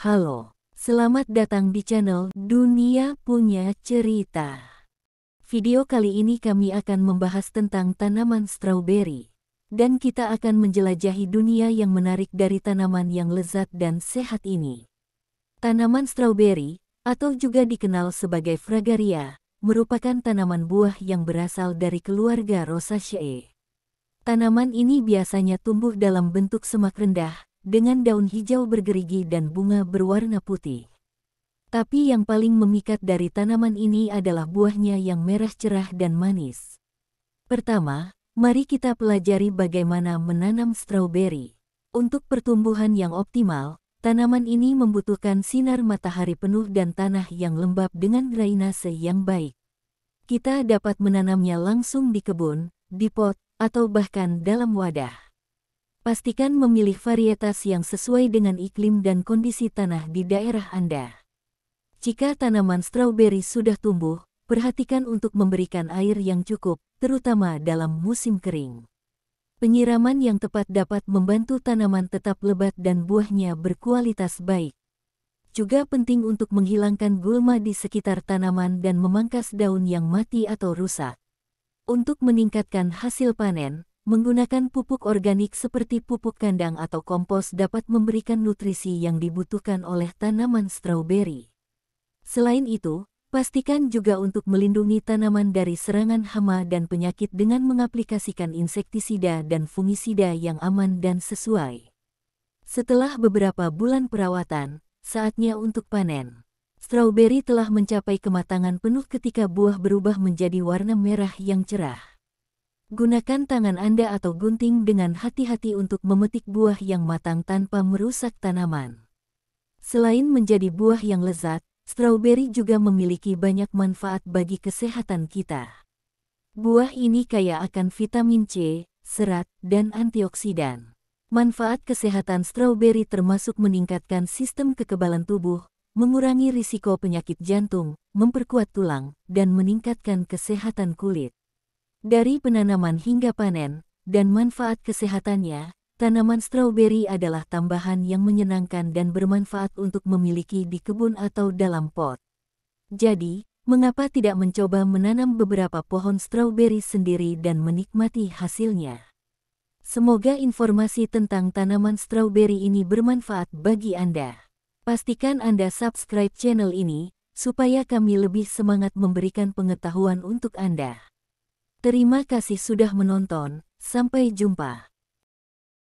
Halo, selamat datang di channel Dunia Punya Cerita. Video kali ini kami akan membahas tentang tanaman strawberry. Dan kita akan menjelajahi dunia yang menarik dari tanaman yang lezat dan sehat ini. Tanaman strawberry, atau juga dikenal sebagai fragaria, merupakan tanaman buah yang berasal dari keluarga Rosaceae. Tanaman ini biasanya tumbuh dalam bentuk semak rendah, dengan daun hijau bergerigi dan bunga berwarna putih. Tapi yang paling memikat dari tanaman ini adalah buahnya yang merah cerah dan manis. Pertama, mari kita pelajari bagaimana menanam strawberry. Untuk pertumbuhan yang optimal, tanaman ini membutuhkan sinar matahari penuh dan tanah yang lembab dengan drainase yang baik. Kita dapat menanamnya langsung di kebun, di pot, atau bahkan dalam wadah. Pastikan memilih varietas yang sesuai dengan iklim dan kondisi tanah di daerah Anda. Jika tanaman strawberry sudah tumbuh, perhatikan untuk memberikan air yang cukup, terutama dalam musim kering. Penyiraman yang tepat dapat membantu tanaman tetap lebat dan buahnya berkualitas baik. Juga penting untuk menghilangkan gulma di sekitar tanaman dan memangkas daun yang mati atau rusak. Untuk meningkatkan hasil panen, Menggunakan pupuk organik seperti pupuk kandang atau kompos dapat memberikan nutrisi yang dibutuhkan oleh tanaman strawberry. Selain itu, pastikan juga untuk melindungi tanaman dari serangan hama dan penyakit dengan mengaplikasikan insektisida dan fungisida yang aman dan sesuai. Setelah beberapa bulan perawatan, saatnya untuk panen. Strawberry telah mencapai kematangan penuh ketika buah berubah menjadi warna merah yang cerah. Gunakan tangan Anda atau gunting dengan hati-hati untuk memetik buah yang matang tanpa merusak tanaman. Selain menjadi buah yang lezat, strawberry juga memiliki banyak manfaat bagi kesehatan kita. Buah ini kaya akan vitamin C, serat, dan antioksidan. Manfaat kesehatan strawberry termasuk meningkatkan sistem kekebalan tubuh, mengurangi risiko penyakit jantung, memperkuat tulang, dan meningkatkan kesehatan kulit. Dari penanaman hingga panen, dan manfaat kesehatannya, tanaman stroberi adalah tambahan yang menyenangkan dan bermanfaat untuk memiliki di kebun atau dalam pot. Jadi, mengapa tidak mencoba menanam beberapa pohon stroberi sendiri dan menikmati hasilnya? Semoga informasi tentang tanaman stroberi ini bermanfaat bagi Anda. Pastikan Anda subscribe channel ini, supaya kami lebih semangat memberikan pengetahuan untuk Anda. Terima kasih sudah menonton, sampai jumpa.